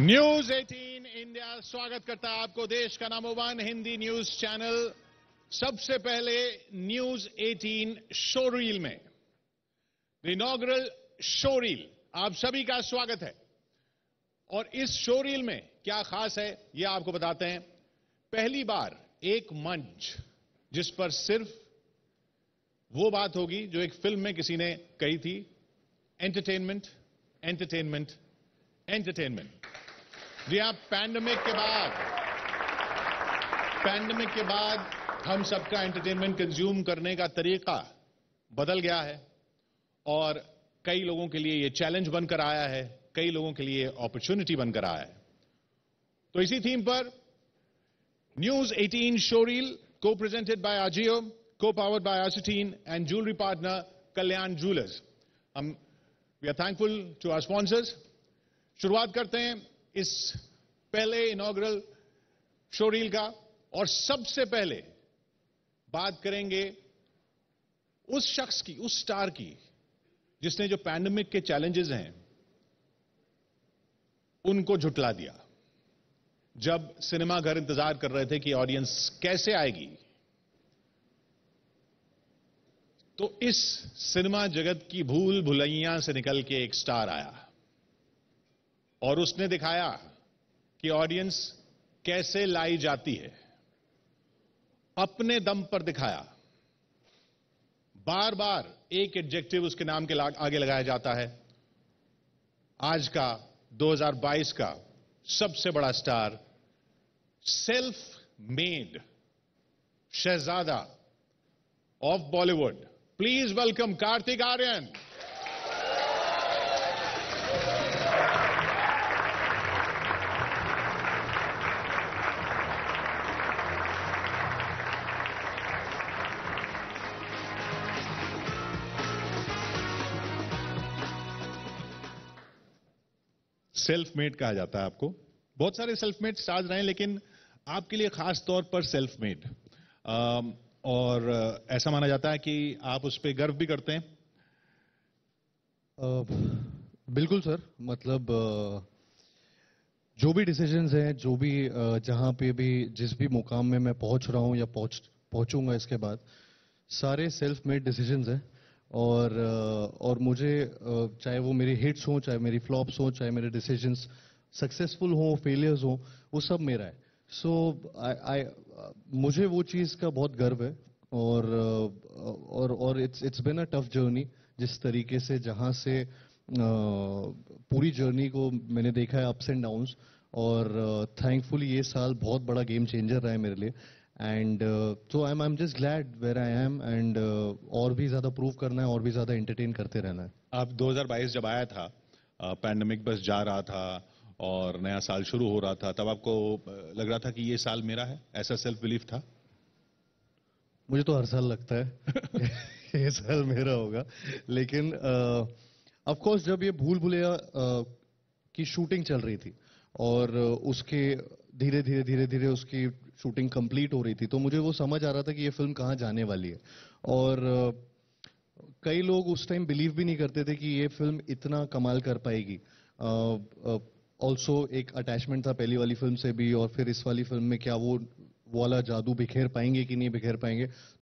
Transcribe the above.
news 18 India स्वागत करता है आपको देश का नामोबान हिंदी न्यूज चैनल सबसे पहले न्यूज 18 शोरील में इनॉग्रल शोरील आप सभी का स्वागत है और इस शोरील में क्या खास है यह आपको बताते हैं पहली बार एक मंच जिस पर सिर्फ वो बात होगी जो एक फिल्म में किसी ने कही थी एंटरटेनमेंट एंटरटेनमेंट एंटरटेनमेंट जी हाँ पैंडमिक के बाद पैंडमिक के बाद हम सबका एंटरटेनमेंट कंज्यूम करने का तरीका बदल गया है और कई लोगों के लिए ये चैलेंज बनकर आया है कई लोगों के लिए अपॉर्चुनिटी बनकर आया है तो इसी थीम पर न्यूज 18 शोरील को प्रेजेंटेड बाय आजियो को पावर्ड बाय आसिटीन and jewellery partner Kalyan jewellers हम we are thankful to our sponsors शुरुआत करते हैं इस पहले इनॉग्रल शोरील का और सबसे पहले बात करेंगे उस शख्स की उस स्टार की जिसने जो पैंडमिक के चैलेंजेस हैं उनको झुटला दिया जब सिनेमा घर इंतजार कर रहे थे कि ऑडियंस कैसे आएगी तो इस सिनेमा जगत की भूल भुलैया से निकल के एक स्टार आया और उसने दिखाया कि ऑडियंस कैसे लाई जाती है अपने दम पर दिखाया बार बार एक एडजेक्टिव उसके नाम के आगे लगाया जाता है आज का 2022 का सबसे बड़ा स्टार सेल्फ मेड शहजादा of Bollywood please welcome Kartik Aaryan self made कहा जाता है आपको बहुत सारे सेल्फ मेड स्टार्स रहे हैं लेकिन आपके लिए खास तौर पर सेल्फ मेड और ऐसा माना जाता है कि आप उस पर गर्व भी करते हैं आ, बिल्कुल सर मतलब जो भी डिसीजंस हैं जो भी जहां पे भी जिस भी मुकाम में मैं पहुंच रहा हूं या पहुंच पहुंचूंगा इसके बाद सारे सेल्फ मेड डिसीजंस हैं और और मुझे चाहे वो मेरे हिट्स हों चाहे मेरी फ्लॉप्स हों चाहे मेरे डिसीजंस सक्सेसफुल हों फेलियर्स हों वो सब मेरा है सो आई मुझे वो चीज़ का बहुत गर्व है और और और it's it's been a tough journey जिस तरीके से जहाँ से पूरी जर्नी को मैंने देखा है अप्स एंड डाउन्स और थैंकफुली ये साल बहुत बड़ा गेम चेंजर रहा है मेरे लिए and so I am just glad where I am and और भी ज़्यादा प्रूव करना है और भी ज़्यादा एंटरटेन करते रहना है आप 2022 जब आया था पैंडमिक बस जा रहा था और नया साल शुरू हो रहा था तब आपको लग रहा था कि ये साल मेरा है ऐसा सेल्फ बिलीफ था मुझे तो हर साल लगता है ये साल मेरा होगा लेकिन ऑफ uh, कोर्स जब ये भूल भुलैया uh, की शूटिंग चल रही थी और उसके धीरे धीरे धीरे धीरे उसकी शूटिंग कंप्लीट हो रही थी तो मुझे वो समझ आ रहा था कि ये फिल्म कहाँ जाने वाली है और कई लोग उस टाइम बिलीव भी नहीं करते थे कि ये फिल्म इतना कमाल कर पाएगी ऑल्सो एक अटैचमेंट था पहली वाली फिल्म से भी और फिर इस वाली फिल्म में क्या वो वाला जादू बिखेर पाएंगे कि नहीं बिखेर पाएंगे